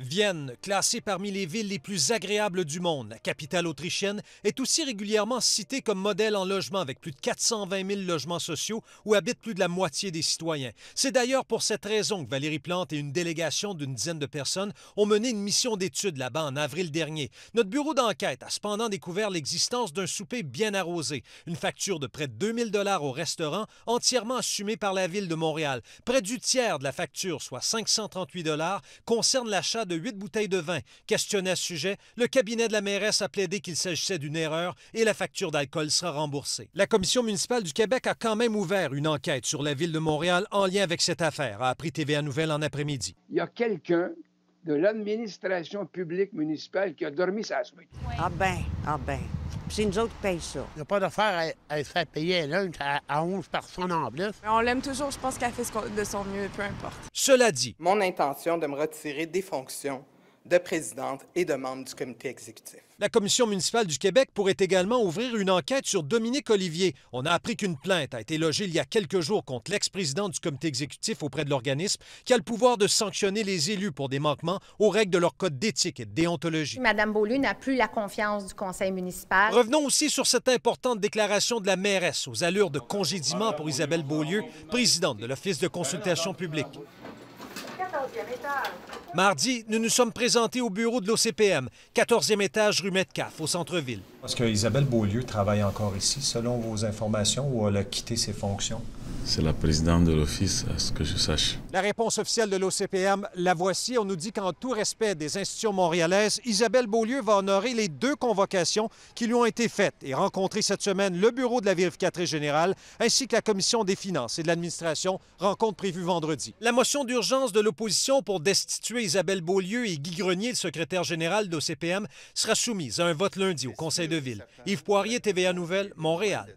Vienne, classée parmi les villes les plus agréables du monde, la capitale autrichienne, est aussi régulièrement citée comme modèle en logement avec plus de 420 000 logements sociaux où habitent plus de la moitié des citoyens. C'est d'ailleurs pour cette raison que Valérie Plante et une délégation d'une dizaine de personnes ont mené une mission d'études là-bas en avril dernier. Notre bureau d'enquête a cependant découvert l'existence d'un souper bien arrosé, une facture de près de 2000 dollars au restaurant entièrement assumée par la ville de Montréal. Près du tiers de la facture, soit 538 dollars, concerne l'achat de huit bouteilles de vin. Questionné à ce sujet, le cabinet de la mairesse a plaidé qu'il s'agissait d'une erreur et la facture d'alcool sera remboursée. La Commission municipale du Québec a quand même ouvert une enquête sur la ville de Montréal en lien avec cette affaire, a appris TVA Nouvelle en après-midi. Il y a quelqu'un de l'administration publique municipale qui a dormi sa suite. Ah ben, ah ben. C'est nous autres qui payons ça. Il n'y a pas d'affaire à, faire payer à, à 11 personnes en plus. On l'aime toujours, je pense qu'elle fait de son mieux, peu importe. Cela dit, mon intention de me retirer des fonctions de présidente et de membre du comité exécutif. La Commission municipale du Québec pourrait également ouvrir une enquête sur Dominique Olivier. On a appris qu'une plainte a été logée il y a quelques jours contre lex présidente du comité exécutif auprès de l'organisme qui a le pouvoir de sanctionner les élus pour des manquements aux règles de leur code d'éthique et de déontologie. Madame Beaulieu n'a plus la confiance du conseil municipal. Revenons aussi sur cette importante déclaration de la mairesse aux allures de congédiement pour Isabelle Beaulieu, présidente de l'Office de consultation publique. Mardi, nous nous sommes présentés au bureau de l'OCPM, 14e étage rue Metcalf, au centre-ville. Est-ce que Isabelle Beaulieu travaille encore ici, selon vos informations, ou elle a quitté ses fonctions? C'est la présidente de l'Office, à ce que je sache. La réponse officielle de l'OCPM, la voici. On nous dit qu'en tout respect des institutions montréalaises, Isabelle Beaulieu va honorer les deux convocations qui lui ont été faites et rencontrer cette semaine le bureau de la vérificatrice générale ainsi que la commission des finances et de l'administration, rencontre prévue vendredi. La motion d'urgence de l'opposition pour destituer Isabelle Beaulieu et Guy Grenier, le secrétaire général de l'OCPM, sera soumise à un vote lundi au Conseil de ville. Yves Poirier, TVA Nouvelle, Montréal.